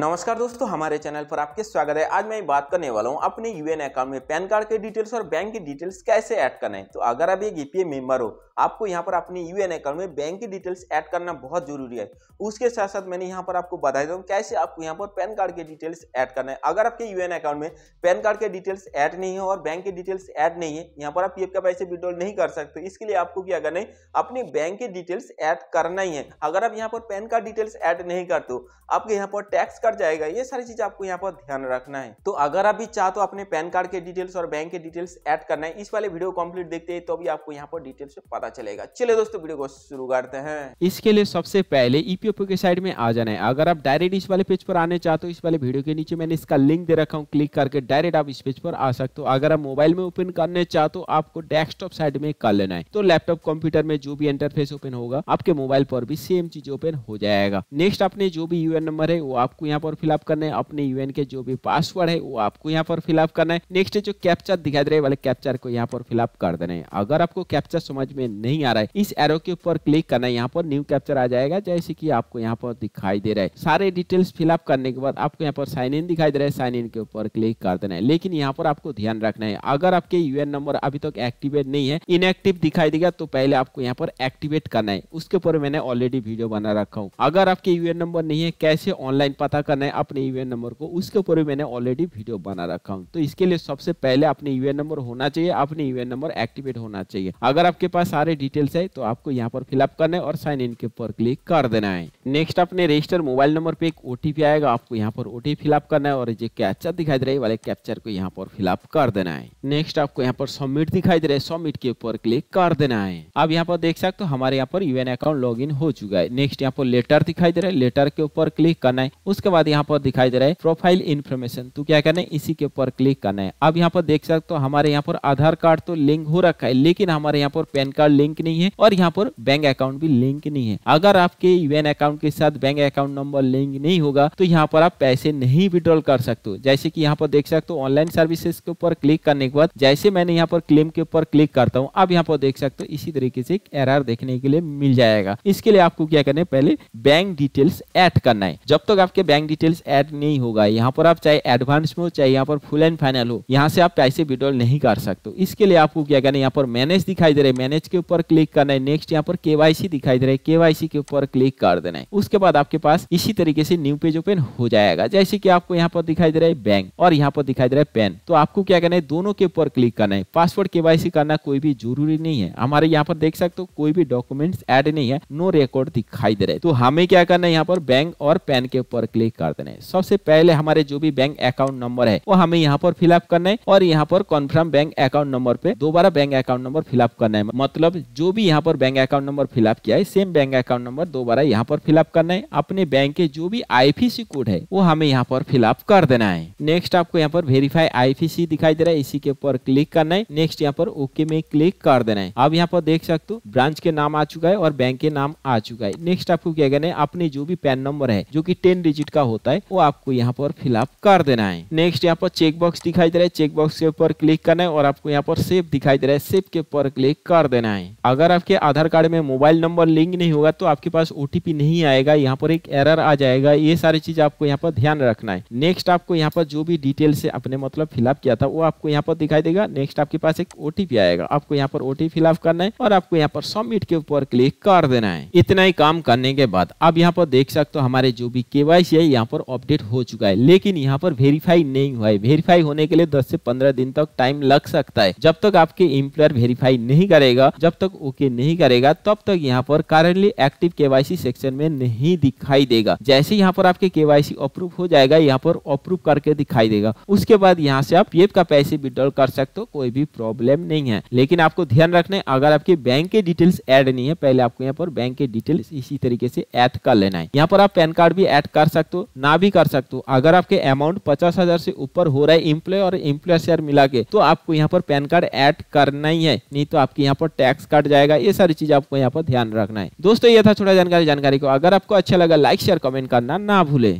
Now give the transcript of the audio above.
नमस्कार दोस्तों हमारे चैनल पर आपके स्वागत है आज मैं बात करने वाला हूं अपने यूएन अकाउंट में पैन कार्ड के डिटेल्स और बैंक की डिटेल्स कैसे ऐड करना है तो अगर आप एक ईपीए मेंबर हो आपको यहां पर अपने यूएन अकाउंट में बैंक की डिटेल्स ऐड करना बहुत जरूरी है उसके साथ साथ मैंने यहाँ पर आपको बता देता हूँ कैसे आपको यहाँ पर पैन कार्ड के डिटेल्स ऐड करना है अगर आपके यूएन अकाउंट में पैन कार्ड के डिटेल्स ऐड नहीं है और बैंक की डिटेल्स ऐड नहीं है यहाँ पर आप पी का पैसे विड्रॉल नहीं कर सकते इसके लिए आपको क्या करना है अपने बैंक की डिटेल्स ऐड करना ही है अगर आप यहाँ पर पैन कार्ड डिटेल्स ऐड नहीं करते हो आपके यहाँ पर टैक्स का कट जाएगा ये सारी चीज आपको यहाँ पर ध्यान रखना है तो अगर आप भी चाहते तो अपने पैन कार्ड के डिटेल्स और बैंक के डिटेल्स ऐड करना है इस वाले वीडियो कंप्लीट देखते हैं तो अभी आपको यहाँ पर डिटेल्स पता चलेगा चले दोस्तों वीडियो को शुरू करते हैं इसके लिए सबसे पहले ईपीएफओ e के साइड में आ जाना है अगर आप डायरेक्ट इस वाले पेज पर आने चाहते हो तो इस वाले वीडियो के नीचे मैंने इसका लिंक दे रखा हूँ क्लिक करके डायरेक्ट आप इस पेज पर आ सकते हो अगर आप मोबाइल में ओपन करने चाहते हो तो आपको डेस्कटॉप साइड में कर लेना है तो लैपटॉप कंप्यूटर में जो भी इंटरफेस ओपन होगा आपके मोबाइल पर भी सेम चीज ओपन हो जाएगा नेक्स्ट आपने जो भी यूएन नंबर है वो आपको यहाँ यहाँ पर फिलअप करना है अपने यूएन के जो भी पासवर्ड है वो आपको यहाँ पर फिलअप करना है नेक्स्ट जो कैप्चर दिखाई दे रहे वाले कैप्चर को यहाँ पर फिलअप कर देना है अगर आपको कैप्चर समझ में नहीं आ रहा है इस एरो के ऊपर क्लिक करना है यहाँ पर न्यू कैप्चर आ जाएगा जैसे की आपको यहाँ पर दिखाई दे रहा है सारे डिटेल्स फिलअप करने के बाद आपको यहाँ पर साइन इन दिखाई दे रहा है साइन इन के ऊपर क्लिक कर देना है लेकिन यहाँ पर आपको ध्यान रखना है अगर आपके यूएन नंबर अभी तक एक्टिवेट नहीं है इनएक्टिव दिखाई देगा तो पहले आपको यहाँ पर एक्टिवेट करना है उसके ऊपर मैंने ऑलरेडी वीडियो बना रखा हूँ अगर आपके यूएन नंबर नहीं है कैसे ऑनलाइन पता पता करना है अपने यूएन e नंबर को उसके ऊपर भी मैंने ऑलरेडी वीडियो बना रखा हूँ तो इसके लिए सबसे पहले अपने यूएन e नंबर होना चाहिए अपने यूएन नंबर एक्टिवेट होना चाहिए अगर आपके पास सारे डिटेल्स है तो आपको यहाँ पर फिलअप करना है और साइन इन के ऊपर क्लिक कर देना है नेक्स्ट अपने रजिस्टर मोबाइल नंबर पे एक ओटीपी आएगा आपको यहाँ पर ओटी फिलअप करना है और जो कैप्चर दिखाई दे रही है वाले कैप्चर को यहाँ पर फिलअप कर देना है नेक्स्ट आपको यहाँ पर सबमिट दिखाई दे रहा है सबमिट के ऊपर क्लिक कर देना है आप यहाँ पर देख सकते हो हमारे यहाँ पर यूएन अकाउंट लॉग हो चुका है नेक्स्ट यहाँ पर लेटर दिखाई दे रहा है लेटर के ऊपर क्लिक करना है उसके उसके बाद यहाँ पर दिखाई दे रहा है प्रोफाइल इन्फॉर्मेशन तो क्या करना है इसी के ऊपर क्लिक करना है अब यहाँ पर देख सकते हो हमारे यहाँ पर आधार कार्ड तो लिंक हो रखा है लेकिन हमारे यहाँ पर पैन कार्ड लिंक नहीं है और यहाँ पर बैंक अकाउंट भी लिंक नहीं है अगर आपके यूएन अकाउंट के साथ बैंक अकाउंट नंबर लिंक नहीं होगा तो यहाँ पर आप पैसे नहीं विड्रॉल कर सकते हो जैसे की यहाँ पर देख सकते हो ऑनलाइन सर्विसेज के ऊपर क्लिक करने के बाद जैसे मैंने यहाँ पर क्लेम के ऊपर क्लिक करता हूँ अब यहाँ पर देख सकते हो इसी तरीके से एरर देखने के लिए मिल जाएगा इसके लिए आपको क्या करना है पहले बैंक डिटेल्स एड करना है जब तक आपके बैंक बैंक डिटेल्स ऐड नहीं होगा यहाँ पर आप चाहे एडवांस में हो चाहे यहाँ पर फुल एंड फाइनल हो यहाँ से आप पैसे विड्रॉल नहीं कर सकते इसके लिए आपको क्या करना है यहाँ पर मैनेज दिखाई दे रहे मैनेज के ऊपर क्लिक करना है नेक्स्ट यहाँ पर केवाईसी दिखाई दे रहा है केवाईसी के ऊपर क्लिक कर देना है उसके बाद आपके पास इसी तरीके से न्यू पेज ओपन हो जाएगा जैसे की आपको यहाँ पर दिखाई दे रहा है बैंक और यहाँ पर दिखाई दे रहा है पेन तो आपको क्या करना है दोनों के ऊपर क्लिक करना है पासवर्ड के करना कोई भी जरूरी नहीं है हमारे यहाँ पर देख सकते हो कोई भी डॉक्यूमेंट्स ऐड नहीं है नो रिकॉर्ड दिखाई दे रहे तो हमें क्या करना है यहाँ पर बैंक और पेन के ऊपर क्लिक ही कर देने सबसे पहले हमारे जो भी बैंक अकाउंट नंबर है वो हमें यहाँ पर फिलअप करना है और यहाँ पर कन्फर्म बैंक अकाउंट नंबर पे दोबारा बैंक अकाउंट नंबर फिलअप करना है मतलब जो भी यहाँ पर बैंक अकाउंट नंबर फिलअप किया है सेम बैंक अकाउंट नंबर दोबारा यहाँ पर फिलअप करना है अपने बैंक के जो भी आई कोड है वो हमें यहाँ पर फिलअप कर देना है नेक्स्ट आपको यहाँ पर वेरीफाई आई दिखाई दे रहा है इसी के ऊपर क्लिक करना है नेक्स्ट यहाँ पर ओके में क्लिक कर देना है अब यहाँ पर देख सकते हो ब्रांच के नाम आ चुका है और बैंक के नाम आ चुका है नेक्स्ट आपको क्या करना है अपने जो भी पैन नंबर है जो की टेन डिजिट का का होता है वो आपको यहाँ पर फिलअप कर देना है नेक्स्ट यहाँ पर चेक बॉक्स दिखाई दे रहा है चेक बॉक्स के ऊपर क्लिक करना है और आपको यहाँ पर सेव दिखाई दे रहा है सेव के ऊपर क्लिक कर देना है अगर आपके आधार कार्ड में मोबाइल नंबर लिंक नहीं होगा तो आपके पास ओटीपी नहीं आएगा यहाँ पर एक एरर आ जाएगा ये सारी चीज आपको यहाँ पर ध्यान रखना है नेक्स्ट आपको यहाँ पर जो भी डिटेल से अपने मतलब फिलअप किया था वो आपको यहाँ पर दिखाई देगा नेक्स्ट आपके पास एक ओटीपी आएगा आपको यहाँ पर ओटीपी फिलअप करना है और आपको यहाँ पर सबमिट के ऊपर क्लिक कर देना है इतना ही काम करने के बाद आप यहाँ पर देख सकते हो हमारे जो भी केवाईसी है यहाँ पर अपडेट हो चुका है लेकिन यहाँ पर वेरीफाई नहीं हुआ है वेरीफाई होने के लिए 10 से 15 दिन तक टाइम लग सकता है जब तक आपके इम्प्लॉयर वेरीफाई नहीं करेगा जब तक ओके नहीं करेगा तब तक यहाँ पर करंटली एक्टिव के सेक्शन में नहीं दिखाई देगा जैसे यहाँ पर आपके के अप्रूव हो जाएगा यहाँ पर अप्रूव करके दिखाई देगा उसके बाद यहाँ से आप पीएफ का पैसे विड्रॉल कर सकते हो कोई भी प्रॉब्लम नहीं है लेकिन आपको ध्यान रखना है अगर आपके बैंक के डिटेल्स एड नहीं है पहले आपको यहाँ पर बैंक के डिटेल्स इसी तरीके से एड कर लेना है यहाँ पर आप पैन कार्ड भी एड कर सकते हो हो ना भी कर सकते हो अगर आपके अमाउंट पचास हजार से ऊपर हो रहा है इम्प्लॉय और इम्प्लॉय शेयर मिला के तो आपको यहाँ पर पैन कार्ड ऐड करना ही है नहीं तो आपके यहाँ पर टैक्स कट जाएगा ये सारी चीज आपको यहाँ पर ध्यान रखना है दोस्तों ये था छोटा जानकारी जानकारी को अगर आपको अच्छा लगा लाइक शेयर कमेंट करना ना भूले